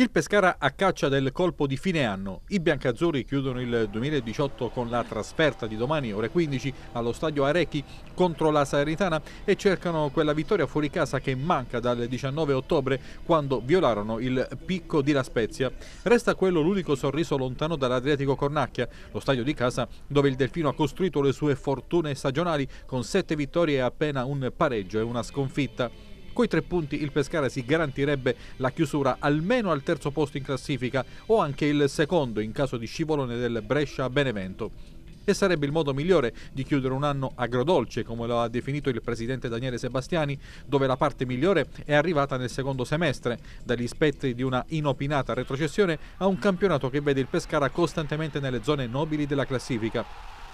Il Pescara a caccia del colpo di fine anno. I biancazzurri chiudono il 2018 con la trasferta di domani ore 15 allo stadio Arecchi contro la Saritana e cercano quella vittoria fuori casa che manca dal 19 ottobre quando violarono il picco di La Spezia. Resta quello l'unico sorriso lontano dall'Adriatico Cornacchia, lo stadio di casa dove il Delfino ha costruito le sue fortune stagionali con sette vittorie e appena un pareggio e una sconfitta. Coi tre punti il Pescara si garantirebbe la chiusura almeno al terzo posto in classifica o anche il secondo in caso di scivolone del Brescia a Benevento e sarebbe il modo migliore di chiudere un anno agrodolce, come lo ha definito il presidente Daniele Sebastiani, dove la parte migliore è arrivata nel secondo semestre, dagli spettri di una inopinata retrocessione a un campionato che vede il Pescara costantemente nelle zone nobili della classifica.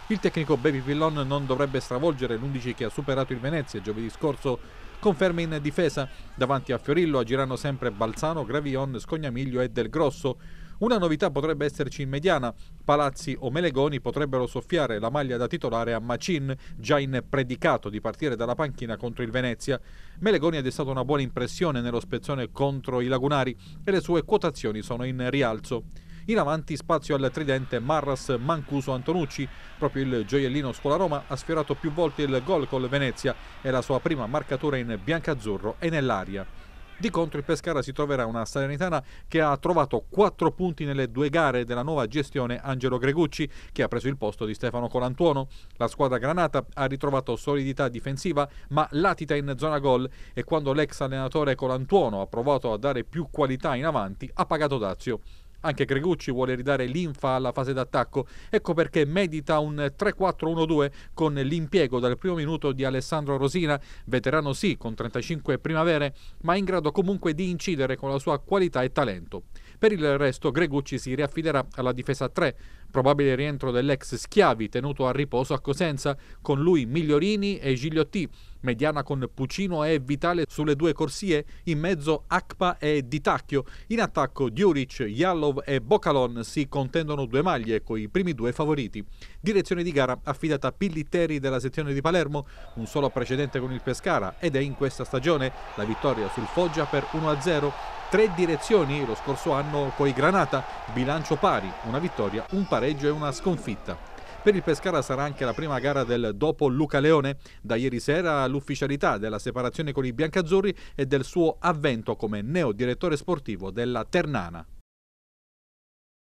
Il tecnico Baby Pillon non dovrebbe stravolgere l'11 che ha superato il Venezia giovedì scorso Conferme in difesa. Davanti a Fiorillo agiranno sempre Balzano, Gravion, Scognamiglio e Del Grosso. Una novità potrebbe esserci in mediana. Palazzi o Melegoni potrebbero soffiare la maglia da titolare a Macin, già in predicato di partire dalla panchina contro il Venezia. Melegoni ha destato una buona impressione nello spezzone contro i Lagunari e le sue quotazioni sono in rialzo. In avanti spazio al tridente Marras Mancuso Antonucci. Proprio il gioiellino Scuola Roma ha sfiorato più volte il gol col Venezia. e la sua prima marcatura in biancazzurro è nell'aria. Di contro il Pescara si troverà una Salernitana che ha trovato 4 punti nelle due gare della nuova gestione Angelo Gregucci che ha preso il posto di Stefano Colantuono. La squadra granata ha ritrovato solidità difensiva ma latita in zona gol e quando l'ex allenatore Colantuono ha provato a dare più qualità in avanti ha pagato dazio. Anche Gregucci vuole ridare linfa alla fase d'attacco, ecco perché medita un 3-4-1-2 con l'impiego dal primo minuto di Alessandro Rosina, veterano sì con 35 primavere, ma in grado comunque di incidere con la sua qualità e talento. Per il resto Gregucci si riaffiderà alla difesa 3, probabile rientro dell'ex Schiavi tenuto a riposo a Cosenza, con lui Migliorini e Gigliotti, mediana con Puccino e Vitale sulle due corsie, in mezzo Acpa e Ditacchio. In attacco Diuric, Jallov e Bocalon si contendono due maglie coi primi due favoriti. Direzione di gara affidata a Pillitteri della sezione di Palermo, un solo precedente con il Pescara ed è in questa stagione la vittoria sul Foggia per 1-0 Tre direzioni lo scorso anno coi Granata, bilancio pari, una vittoria, un pareggio e una sconfitta. Per il Pescara sarà anche la prima gara del dopo Luca Leone. Da ieri sera l'ufficialità della separazione con i biancazzurri e del suo avvento come neo direttore sportivo della Ternana.